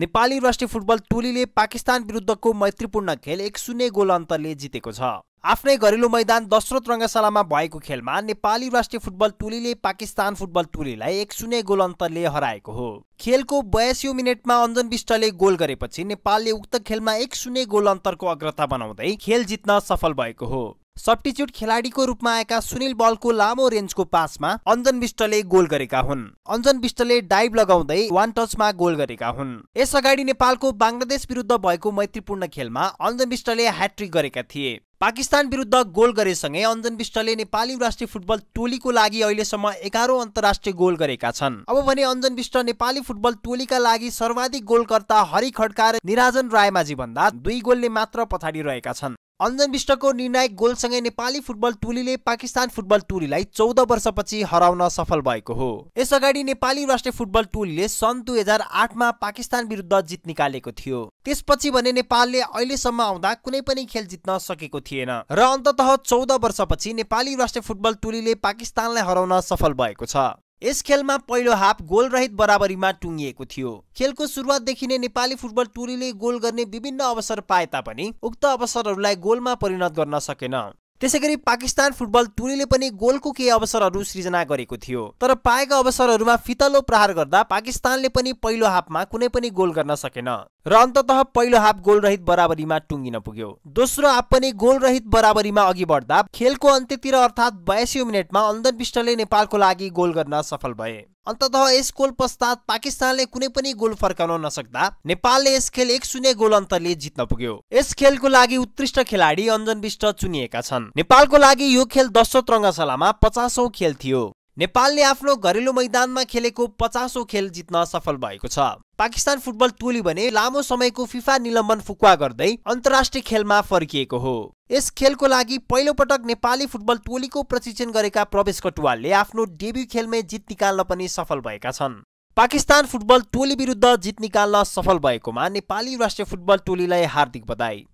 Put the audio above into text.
नेपाली राष्ट्रिय फुटबल टोलीले पाकिस्तान विरुद्धको मैत्रीपूर्ण खेल एक शून्य गोल अन्तरले जितेको छ आफ्नै घरेलु मैदान दशरथ रङ्गशालामा भएको खेलमा नेपाली राष्ट्रिय फुटबल टोलीले पाकिस्तान फुटबल टोलीलाई एक शून्य गोल अन्तरले हराएको हो खेलको बयासी मिनटमा अञ्जन विष्टले गोल गरेपछि नेपालले उक्त खेलमा एक शून्य गोल अन्तरको अग्रता बनाउँदै खेल जित्न सफल भएको हो सब्टिच्युट खेलाडीको रूपमा आएका सुनिल बलको लामो रेन्जको पासमा अञ्जन विष्टले गोल गरेका हुन् अञ्जन विष्टले डाइभ लगाउँदै वान टचमा गोल गरेका हुन् यस अगाडि नेपालको बङ्गलादेश विरुद्ध भएको मैत्रीपूर्ण खेलमा अञ्जन विष्टले ह्याट्रिक गरेका थिए पाकिस्तान विरुद्ध गोल गरेसँगै अञ्जन विष्टले नेपाली राष्ट्रिय फुटबल टोलीको लागि अहिलेसम्म एघारौँ अन्तर्राष्ट्रिय गोल गरेका छन् अब भने अञ्जन विष्ट नेपाली फुटबल टोलीका लागि सर्वाधिक गोलकर्ता हरि खड्का र निराजन रायमाझी भन्दा दुई गोलले मात्र पछाडि रहेका छन् अन्जन विष्टको निर्णायक गोलसँगै नेपाली फुटबल टोलीले पाकिस्तान फुटबल टोलीलाई चौध वर्षपछि हराउन सफल भएको हो यसअगाडि नेपाली राष्ट्रिय फुटबल टोलीले सन् दुई हजार आठमा पाकिस्तान विरुद्ध जित निकालेको थियो त्यसपछि भने नेपालले अहिलेसम्म आउँदा कुनै पनि खेल जित्न सकेको थिएन र अन्तत चौध वर्षपछि नेपाली राष्ट्रिय फुटबल टोलीले पाकिस्तानलाई हराउन सफल भएको छ यस खेलमा पहिलो हाफ गोलरहित बराबरीमा टुङ्गिएको थियो खेलको सुरुवातदेखि नै नेपाली फुटबल टोलीले गोल गर्ने विभिन्न अवसर पाए तापनि उक्त अवसरहरूलाई गोलमा परिणत गर्न सकेन त्यसै गरी पाकिस्तान फुटबल टोलीले पनि गोलको केही अवसरहरू सृजना गरेको थियो तर पाएका अवसरहरूमा फितलो प्रहार गर्दा पाकिस्तानले पनि पहिलो हाफमा कुनै पनि गोल गर्न सकेन र अन्तत पहिलो हाफ गोलरहित बराबरीमा टुङ्गिन पुग्यो दोस्रो हाफ पनि गोलरहित बराबरीमा अघि बढ्दा खेलको अन्त्यतिर अर्थात् बयासी मिनटमा अन्दन विष्टले नेपालको लागि गोल गर्न सफल भए अन्तत यस गोल पश्चात पाकिस्तानले कुनै पनि गोल फर्काउन नसक्दा नेपालले यस खेल एक शून्य गोल अन्तरले जित्न पुग्यो यस खेलको लागि उत्कृष्ट खेलाडी अञ्जन विष्ट चुनिएका छन् नेपालको लागि यो खेल दशौँ रङ्गशालामा पचासौँ खेल थियो नेपालले आफ्नो घरेलु मैदानमा खेलेको पचासौँ खेल जित्न सफल भएको छ पाकिस्तान फुटबल टोली भने लामो समयको फिफा निलम्बन फुक्वा गर्दै अन्तर्राष्ट्रिय खेलमा फर्किएको हो यस खेलको लागि पहिलोपटक नेपाली फुटबल टोलीको प्रशिक्षण गरेका प्रवेश कटुवालले आफ्नो डेब्यु खेलमै जित निकाल्न पनि सफल भएका छन् पाकिस्तान फुटबल टोली विरुद्ध जित निकाल्न सफल भएकोमा नेपाली राष्ट्रिय फुटबल टोलीलाई हार्दिक बधाई